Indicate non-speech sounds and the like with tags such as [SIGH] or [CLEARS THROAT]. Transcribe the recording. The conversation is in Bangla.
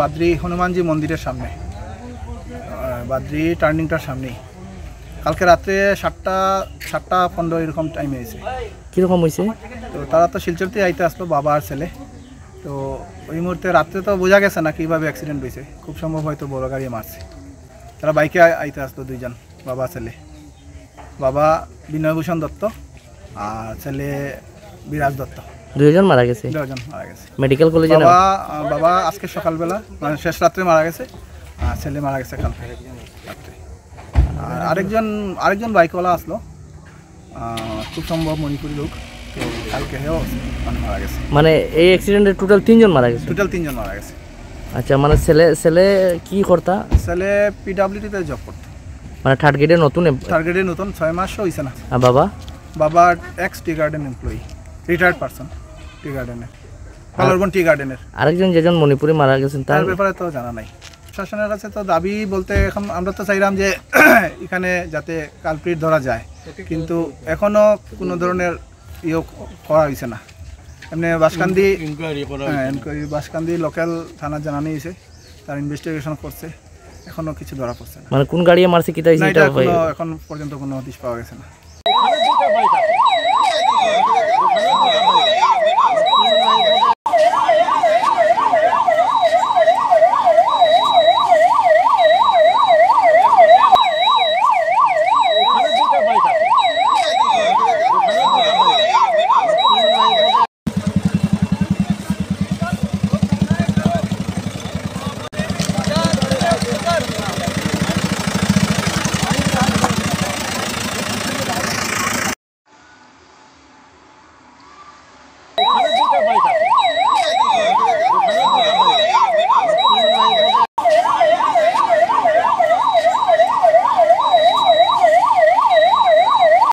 বাদ্রি হনুমানজি মন্দিরের সামনে বাদ্রি টার্নিংটার সামনে কালকে রাত্রে সাতটা সাতটা পনেরো এরকম টাইম হয়েছে কীরকম হয়েছে তো তারা তো শিলচরতে আইতে আসলো বাবা আর ছেলে তো ওই মুহূর্তে রাত্রে তো বোঝা গেছে না কীভাবে অ্যাক্সিডেন্ট হয়েছে খুব সম্ভব হয়তো বড় গাড়ি মারছে তারা বাইকে আইতে আসলো দুইজন বাবা ছেলে বাবা বিনয়ভূষণ দত্ত আর ছেলে বিরাজ দত্ত দুইজন মারা গেছে দুজন মারা গেছে মেডিকেল কলেজে বাবা বাবা আজকে সকালবেলা মানে শেষ রাত্রে মারা গেছে আর ছেলে মারা গেছে কাল রাত্রে আর আরেকজন আরেকজন বাইকওয়ালা আসলো খুব সম্ভব মণিপুরি লোক তো কালকে হেও মানে মারা গেছে মানে এই অ্যাক্সিডেন্টে টোটাল তিনজন মারা গেছে টোটাল তিনজন মারা গেছে আচ্ছা মানে ছেলে ছেলে কি করতা ছেলে পিডাব্লিউটিতে জব করতো মানে থার্ড গ্রেডে নতুন থার্ড গ্রেডে নতুন ছয় মাস হয়েছে না আর বাবা বাবা ex tea garden employee retired person tea গার্ডেনের কালারবন টি গার্ডেনের আরেকজন যেজন মণিপুরে মারা গেছেন তার ব্যাপারে তো জানা নাই প্রশাসনের কাছে তো দাবি বলতে এখন আমরা তো চাইলাম যে [CLEARS THROAT] এখানে যাতে কালপ্রিট ধরা যায় কিন্তু এখনও কোনো ধরনের ইয়ে করা হয়েছে না এমনি বাসকান্দি হ্যাঁ, বাসকান্দি লোকাল থানা জানা হয়েছে তার ইনভেস্টিগেশন করছে এখনো কিছু ধরা পড়ছে না মানে কোন গাড়ি মারছে কি তাই সেটা এখন পর্যন্ত কোনো হদিশ পাওয়া গেছে না